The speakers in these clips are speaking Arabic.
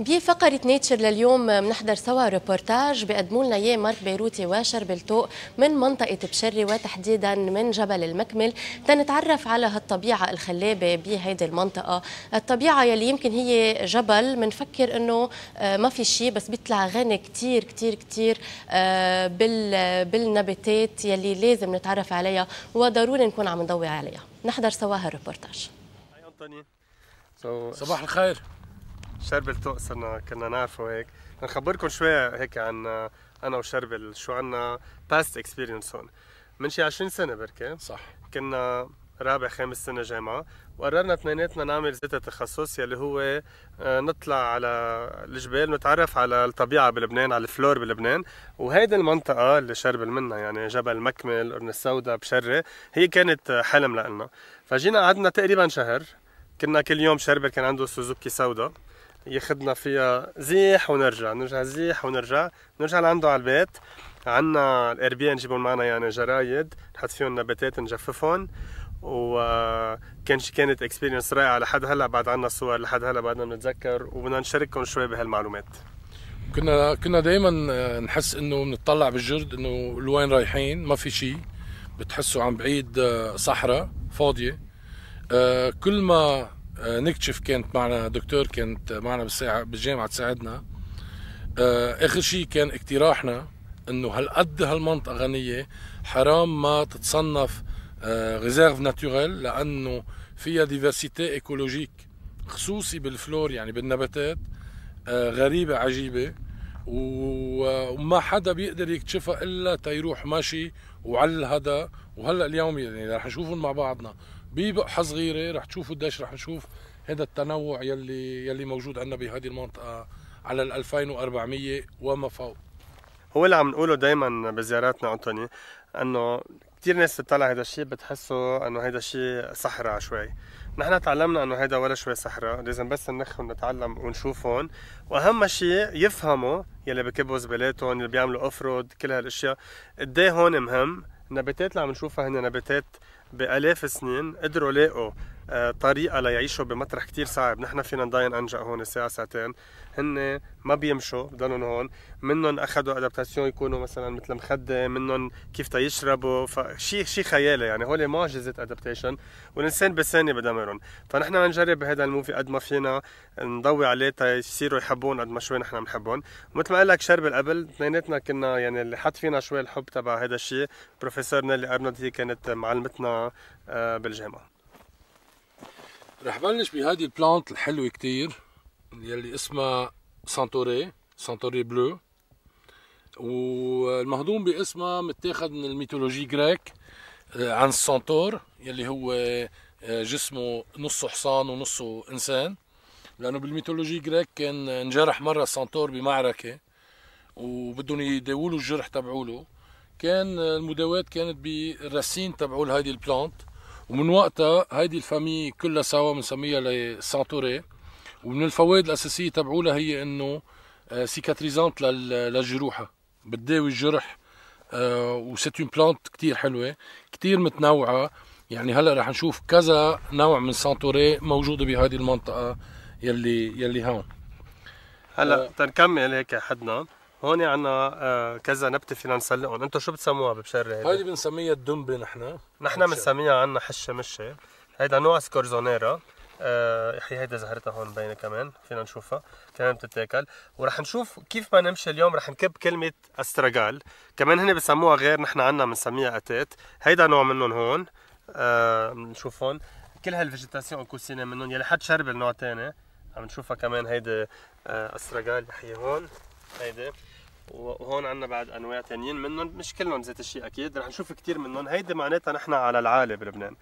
بفقرة نيتشر لليوم منحضر سوا ريبورتاج بقدموا لنا اياه مارك بيروتي واشر بلتوق من منطقة بشري وتحديدا من جبل المكمل تنتعرف على هالطبيعة الخلابة بهيدي المنطقة، الطبيعة يلي يمكن هي جبل بنفكر انه آه، ما في شيء بس بيطلع غني كثير كثير كثير آه، بالنباتات يلي لازم نتعرف عليها وضروري نكون عم نضوي عليها، نحضر سوا هالريبورتاج. صباح الخير شربل صرنا كنا نعرفه هيك نخبركم شوي هيك عن انا وشربل شو عنا باست اكسبيرينس هون من شي 20 سنه بركي صح كنا رابع خامس سنه جامعه وقررنا اثنيناتنا نعمل زيت تخصص يلي هو آه، نطلع على الجبال نتعرف على الطبيعه بلبنان على الفلور بلبنان وهيدي المنطقه اللي شربل منها يعني جبل مكمل قرن السوداء بشره هي كانت حلم لنا فجينا قعدنا تقريبا شهر كنا كل يوم شربل كان عنده سوزوكي سوداء هي خدنا فيها زيح ونرجع نرجع زيح ونرجع نرجع لعنده على البيت عندنا الاير بي نجيبوا معنا يعني جرايد نحط فيهم نباتات نجففهم وكان كانت اكسبيرينس رائعه لحد هلا بعد عنا صور لحد هلا بعدنا بنتذكر وبدنا نشارككم شوي بهالمعلومات كنا كنا دائما نحس انه بنطلع بالجرد انه لوين رايحين ما في شيء بتحسوا عم بعيد آه، صحراء فاضيه آه، كل ما آه، نكتشف كانت معنا دكتور كانت معنا بالجامعة تساعدنا آه، آخر شيء كان اقتراحنا انه هالقد هالمنطقة غنية حرام ما تتصنف ريزيرف آه، ناتوريل لانه فيها ديفرسيتي ايكولوجيك خصوصي بالفلور يعني بالنباتات غريبة عجيبة وما حدا بيقدر يكتشفها الا تيروح ماشي وعلى الهدى وهلا اليوم يعني رح نشوفهم مع بعضنا ببقحه صغيره رح تشوفوا قديش رح نشوف هذا التنوع يلي يلي موجود عندنا بهذه المنطقه على ال 2400 وما فوق هو اللي عم نقوله دائما بزياراتنا انطوني انه كثير ناس بتطلع هذا الشيء بتحسه انه هذا الشيء صحراء شوي نحن تعلمنا انه هذا ولا شوي صحراء لازم بس ننخ ونتعلم ونشوفهم واهم شيء يفهموا يلي بكبوا زبالاتهم اللي بيعملوا اوف رود كل هالاشياء قد إيه هون مهم النباتات اللي عم نشوفها هن نباتات بالاف السنين قدروا لاقوا آه، طريقه ليعيشوا بمطرح كتير صعب نحن فينا نضاين انجا هون ساعه ساعتين هن ما بيمشوا بضلهم هون منهم اخذوا ادابتاسيون يكونوا مثلا مثل مخده منهم كيف تيشربوا فشي شي خيالي يعني هول معجزه ادابتيشن والانسان بثانيه بدمرهم فنحن نجرب بهذا الموفي قد ما فينا نضوي عليه تيصيروا يحبون قد ما شوي نحن بنحبهم ومثل ما قال لك شربل قبل اثنيناتنا كنا يعني اللي حط فينا شوي الحب تبع هذا الشيء بروفيسور نيلي ارنولد هي كانت معلمتنا آه، بالجامعه رح بلش بهذه البلانت الحلوه كتير يلي اسمها سانتوري سانتوري بلو والمهضوم باسمها متاخد من الميثولوجي جريك آه، عن السانتور يلي هو آه، جسمه نصه حصان ونصه انسان لانه بالميثولوجي جريك كان انجرح مره سنتور بمعركه وبدهم يداولوا الجرح تبعوله كان المداوات كانت بالرسين تبعول هيدي البلانت ومن وقتها هيدي الفامي كلها سوا بنسميها لسانتوري ومن الفوائد الاساسيه تبعولها هي انه سيكاتريزانت آه، للجروحه بتداوي الجرح وسيت اون بلانت كثير حلوه كثير متنوعه يعني هلا رح نشوف كذا نوع من سانتوري موجوده بهذه المنطقه يلي يلي هون هلا آه. تنكمل هيك حدنا هون عندنا آه، كذا نبته فينا نسلقهم انتم شو بتسموها ببشرة هيدي؟ هيدي بنسميها الدنبه نحن نحن بنسميها عندنا حشه مشه هيدا نوع سكورزونيرا آه يحيى هيدا زهرتها هون مبينه كمان فينا نشوفها كمان بتتاكل ورح نشوف كيف ما نمشي اليوم رح نكب كلمه استرجال كمان هن بسموها غير نحن عندنا بنسميها اتات هيدا نوع منهم هون آه نشوف هون كل هالفيجيتاسيون كوسينه منهم يلي حد شرب نوع ثاني عم نشوفها كمان هيدي آه يحيى هون هيدي وهون عندنا بعد انواع ثانيين منهم مش كلهم ذات الشيء اكيد رح نشوف كثير منهم هيدي معناتها نحن على العالي بلبنان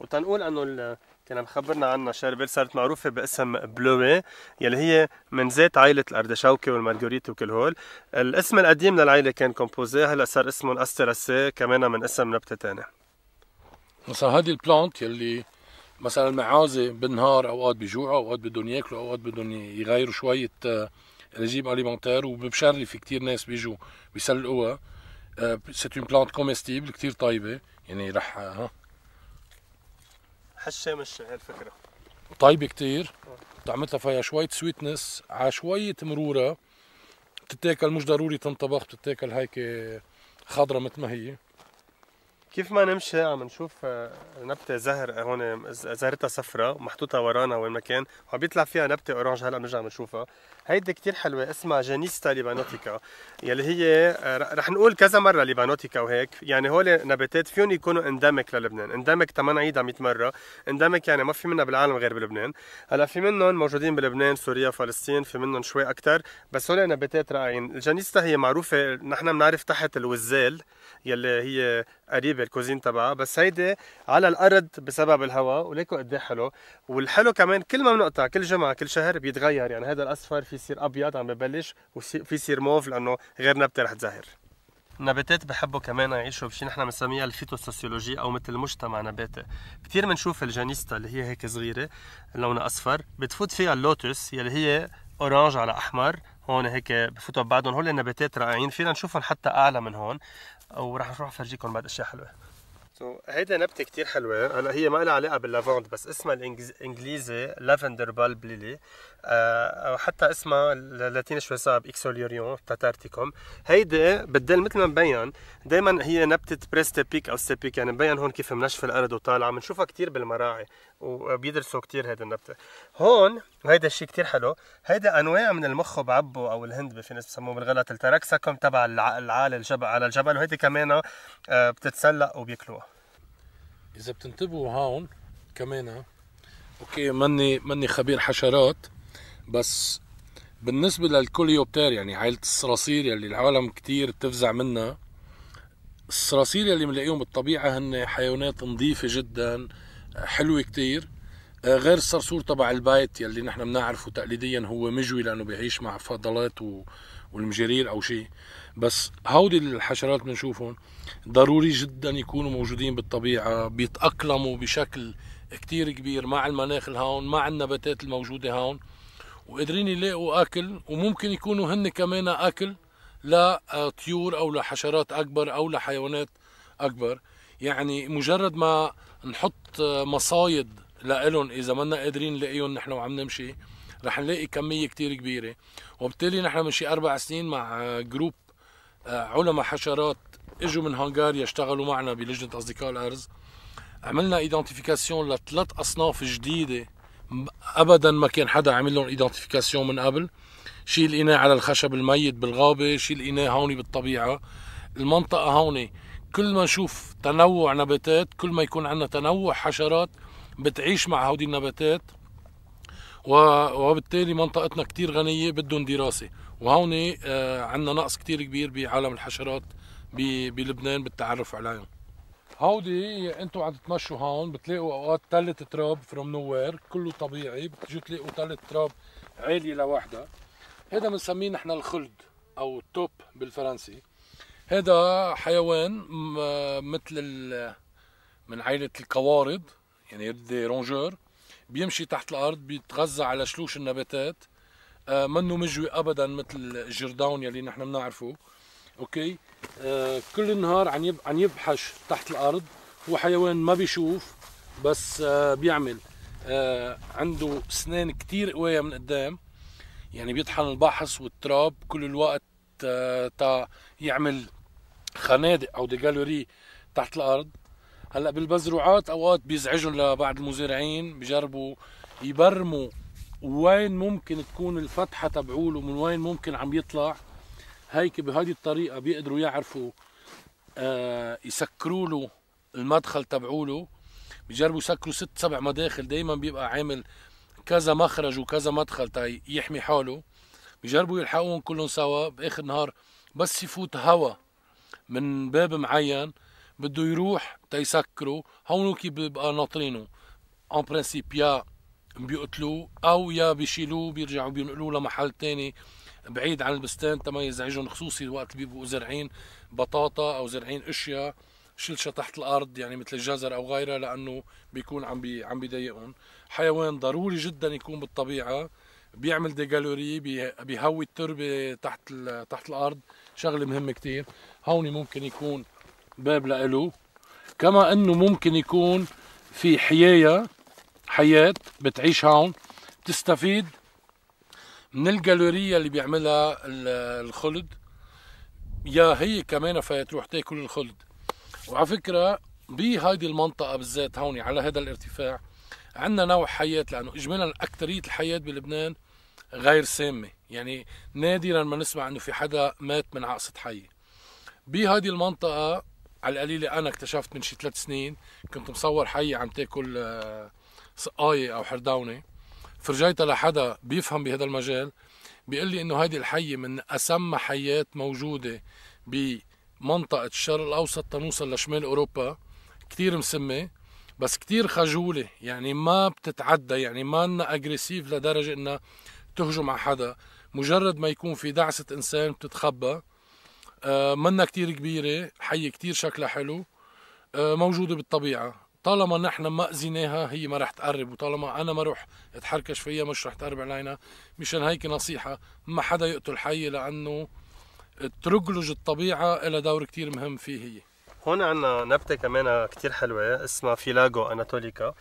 وتنقول انه كان مخبرنا عنها شاربيل صارت معروفه باسم بلوي يلي هي من ذات عائله الاردشوكي والمارغريت وكل هول الاسم القديم للعائله كان كومبوزي هلا صار اسمه الاستراسي كمان من اسم نبته ثانيه مثلا هذه البلانت يلي مثلا المعازي بالنهار اوقات بيجوعوا اوقات بدهم ياكلوا اوقات بدهم يغيروا شويه آه، رجيم اليمونتير وبشرف كثير ناس بيجوا بيسلقوها سيت اون بلانت كوميستيبل كثير طيبه يعني رح ها حشامش هالفكره طيبه كثير طعمتها فيها شويه سويتنس على شويه مرورة بتتاكل مش ضروري تنطبخ بتتاكل هيك خضرة مثل ما هي كيف ما نمشي عم نشوف آه، نبتة زهر هون زهرتها صفرة محطوطه ورانا وين ما كان وعم بيطلع فيها نبتة اورانج هلا بنرجع بنشوفها هيدي كثير حلوة اسمها جانيستا ليبانوتيكا يلي هي آه، رح نقول كذا مرة ليبانوتيكا وهيك يعني هول نباتات فيهم يكونوا اندمك للبنان اندمك تما نعيدها 100 مرة اندمك يعني ما في منها بالعالم غير بلبنان هلا في منهم موجودين بلبنان سوريا فلسطين في منهم شوي أكثر بس هول نباتات رائعين الجانيستا هي معروفة نحن بنعرف تحت الوزال يلي هي قريبه الكوزين تبعها بس هيدي على الارض بسبب الهواء وليكو قد إيه حلو والحلو كمان كل ما بنقطع كل جمعه كل شهر بيتغير يعني هذا الاصفر في يصير ابيض عم ببلش وفي يصير موف لانه غير نبته رح تزهر النباتات بحبوا كمان يعيشوا بشي نحن بنسميها الفيتوسوسيولوجي او مثل مجتمع نباتي كثير بنشوف الجانيستا اللي هي هيك صغيره لونها اصفر بتفوت فيها اللوتس يلي هي اورانج على احمر هون هيك بفوتوا ببعضهم هول النباتات رائعين فينا نشوفهم حتى اعلى من هون وراح نروح افرجيكم بعد اشياء حلوه سو so, هيدا نبته كثير حلوه هلا هي ما لها علاقه باللافند بس اسمها الانجليزي لافندر بالب ليلي آه، او حتى اسمها اللاتيني شوي صعب اكسوليوريون تاتارتيكوم هيدي بتدل مثل ما مبين دائما هي نبته بيك او ستيبيك يعني مبين هون كيف منشف الارض وطالعه بنشوفها كثير بالمراعي وبيدرسوا كتير هيدا النبتة هون وهيدا الشيء كتير حلو هيدا أنواع من المخ بعبو أو الهند في ناس بسموه بالغلط التراكسكم تبع العالي الجبل على الجبل وهيدي كمان آه، بتتسلق وبياكلوها إذا بتنتبهوا هون كمان أوكي مني مني خبير حشرات بس بالنسبة للكوليوبتر يعني عائلة الصراصير يلي العالم كتير بتفزع منها الصراصير يلي بنلاقيهم بالطبيعة هن حيوانات نظيفة جداً حلوة كتير آه، غير الصرصور تبع البيت يلي نحن بنعرفه تقليديا هو مجوي لانه بيعيش مع فضلات و... والمجرير او شيء بس هودي الحشرات بنشوفهم ضروري جدا يكونوا موجودين بالطبيعه بيتاقلموا بشكل كتير كبير مع المناخ الهون مع النباتات الموجوده هون وقادرين يلاقوا اكل وممكن يكونوا هن كمان اكل لطيور آه، او لحشرات اكبر او لحيوانات اكبر يعني مجرد ما نحط مصايد لإلهم إذا منا قادرين نلاقيهم نحن وعم نمشي رح نلاقي كمية كتير كبيرة وبالتالي نحن من شي أربع سنين مع جروب آه، علماء حشرات اجوا من هنغاريا اشتغلوا معنا بلجنة أصدقاء الأرز عملنا ايدنتيفيكاسيون لثلاث أصناف جديدة أبدا ما كان حدا عمل لهم ايدنتيفيكاسيون من قبل شيل إناء على الخشب الميت بالغابة شيل إناء هوني بالطبيعة المنطقة هوني كل ما نشوف تنوع نباتات كل ما يكون عندنا تنوع حشرات بتعيش مع هودي النباتات وبالتالي منطقتنا كتير غنية بدهم دراسة وهون آه، عندنا نقص كتير كبير بعالم الحشرات بلبنان بالتعرف عليهم هودي انتم عم تتمشوا هون بتلاقوا اوقات تلة تراب فروم نوير كله طبيعي بتجوا تلاقوا تلة تراب عالية لوحدها هذا بنسميه نحن الخلد او التوب بالفرنسي هذا حيوان مثل من عائلة القوارض يعني دي رونجور بيمشي تحت الأرض بيتغذى على شلوش النباتات آه، منه مجوي أبدا مثل الجردون يلي نحن بنعرفه أوكي آه، كل النهار عم عن يبحش تحت الأرض هو حيوان ما بيشوف بس آه، بيعمل عنده سنان كتير قوية من قدام يعني بيطحن البحص والتراب كل الوقت تا يعمل خنادق او دي جالوري تحت الارض هلا بالمزروعات اوقات بيزعجهم لبعض المزارعين بجربوا يبرموا وين ممكن تكون الفتحه تبعوله من وين ممكن عم يطلع هيك بهذه الطريقه بيقدروا يعرفوا آه يسكروا له المدخل تبعوله بجربوا يسكروا ست سبع مداخل دائما بيبقى عامل كذا مخرج وكذا مدخل تا يحمي حاله بجربوا يلحقوهم كلهم سوا باخر نهار بس يفوت هواء من باب معين بده يروح تيسكره هونوك بيبقى ناطرينه ان برانسيب يا بيقتلوه او يا بيشيلوه بيرجعوا بينقلوه لمحل تاني بعيد عن البستان تما يزعجهم خصوصي وقت بيبقوا زارعين بطاطا او زارعين اشياء شلشة تحت الارض يعني مثل الجزر او غيرها لانه بيكون عم بي عم بيضايقهم حيوان ضروري جدا يكون بالطبيعه بيعمل ديجالوري بيهوي التربه تحت تحت الارض شغله مهمه كتير هون ممكن يكون باب لإله كما انه ممكن يكون في حياية حياة بتعيش هون بتستفيد من الجالورية اللي بيعملها الخلد يا هي كمان فتروح تاكل الخلد وعلى فكرة بهيدي المنطقة بالذات هون على هذا الارتفاع عندنا نوع حياة لأنه إجمالا أكثرية الحياة بلبنان غير سامة يعني نادرا ما نسمع أنه في حدا مات من عقصة حية بهذه المنطقة على القليلة أنا اكتشفت من شي ثلاث سنين كنت مصور حي عم تاكل سقاية آه، أو حرداونة فرجيتها لحدا بيفهم بهذا المجال بيقول لي إنه هيدي الحية من أسمى حيات موجودة بمنطقة الشرق الأوسط تنوصل لشمال أوروبا كتير مسمة بس كتير خجولة يعني ما بتتعدى يعني ما أنا أجريسيف لدرجة إنها تهجم على حدا مجرد ما يكون في دعسة إنسان بتتخبى آه، منا كتير كبيرة الحية كتير شكلها حلو آه، موجودة بالطبيعة طالما نحن ما اذيناها هي ما رح تقرب وطالما انا ما روح اتحركش فيها مش رح تقرب علينا مشان هيك نصيحه ما حدا يقتل حي لانه ترجلج الطبيعه إلى دور كتير مهم فيه هي هون عندنا نبته كمان كتير حلوه اسمها فيلاجو اناتوليكا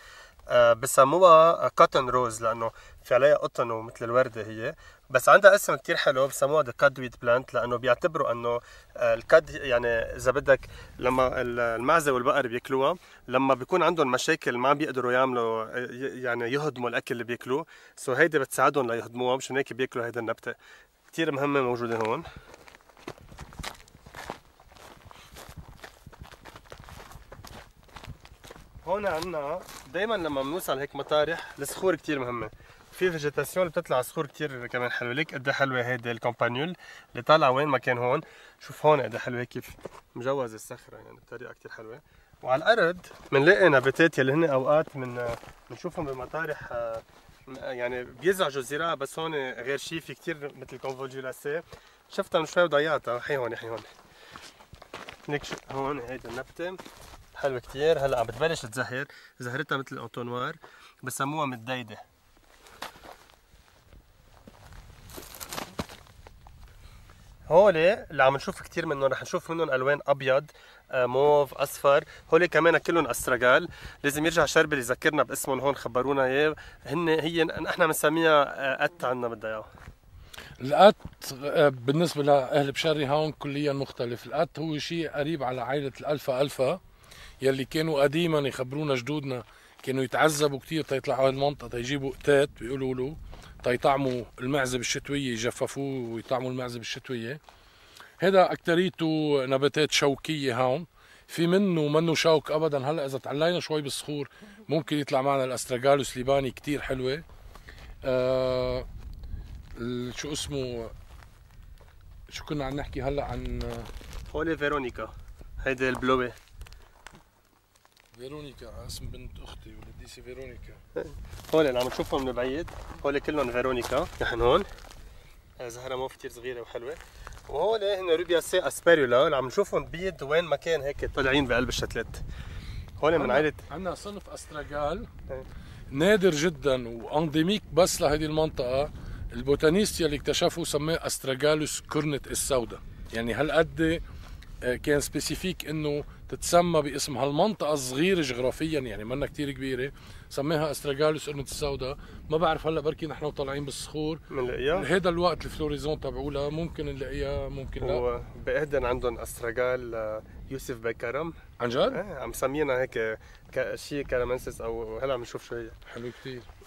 آه، بسموها قطن روز لانه في عليها قطن ومثل الورده هي بس عندها اسم كتير حلو بسموها ذا كادويد بلانت لانه بيعتبروا انه آه، الكد يعني اذا بدك لما المعزه والبقر بياكلوها لما بيكون عندهم مشاكل ما بيقدروا يعملوا يعني يهضموا الاكل اللي بياكلوه سو هيدي بتساعدهم ليهضموها مشان هيك بياكلوا هيدا النبته كتير مهمه موجوده هون هون عندنا دائما لما بنوصل هيك مطارح الصخور كتير مهمه في فيجيتاسيون اللي بتطلع صخور كثير كمان حلوه ليك قد إيه حلوه هيدي الكومبانيول اللي طالعه وين ما كان هون شوف هون قد إيه حلوه كيف مجوز الصخره يعني بطريقه كثير حلوه وعلى الارض بنلاقي نباتات يلي هن اوقات من بنشوفهم بمطارح آه، يعني بيزعجوا الزراعه بس هون غير شيء في كثير مثل كونفولجولاسي شفتها من شوي وضيعتها حي هون حي هون ليك هون هيدي النبته حلوه كثير هلا عم بتبلش تزهر زهرتها مثل الاوتونوار بسموها متديده هول اللي عم نشوف كثير منهم رح نشوف منهم الوان ابيض آه، موف اصفر هول كمان كلهم استرجال لازم يرجع اللي يذكرنا باسمهم هون خبرونا اياه هن هي نحن بنسميها آه، قت عندنا بدها اياها القط آه، بالنسبه لاهل بشري هون كليا مختلف القط هو شيء قريب على عائله الالفا الفا يلي كانوا قديما يخبرونا جدودنا كانوا يتعذبوا كثير تيطلعوا على المنطقه تيجيبوا قتات بيقولوا له تيطعموا المعزه بالشتويه يجففوه ويطعموا المعزه بالشتويه هذا اكتريته نباتات شوكيه هون في منه منه شوك ابدا هلا اذا تعلينا شوي بالصخور ممكن يطلع معنا الاستراجالوس ليباني كتير حلوه آه شو اسمه شو كنا عم نحكي هلا عن هولي فيرونيكا هيدي البلوبي فيرونيكا اسم بنت اختي سي فيرونيكا هول اللي عم نشوفهم من بعيد هول كلهم فيرونيكا نحن هون آه، زهره مو كثير صغيره وحلوه وهول هن سي اسبيرولا اللي عم نشوفهم بيض وين ما كان هيك طالعين بقلب الشتلات هول من عائله عندنا صنف استراجال آه. نادر جدا وانديميك بس لهيدي المنطقه البوتانيست يلي اكتشفه سماه استراجالوس كورنت السوداء يعني هالقد آه، كان سبيسيفيك انه تتسمى باسم هالمنطقه الصغيره جغرافيا يعني منا كثير كبيره سماها استراغالوس قرنة السوداء ما بعرف هلا بركي نحن وطالعين بالصخور بنلاقيها هذا الوقت الفلوريزون تبعولها ممكن نلاقيها ممكن لا بإهدن عندهم استراغال آه، يوسف بكرم عن جد؟ ايه عم سمينا هيك شيء كرمنسس او هلا عم نشوف شو هي حلو كثير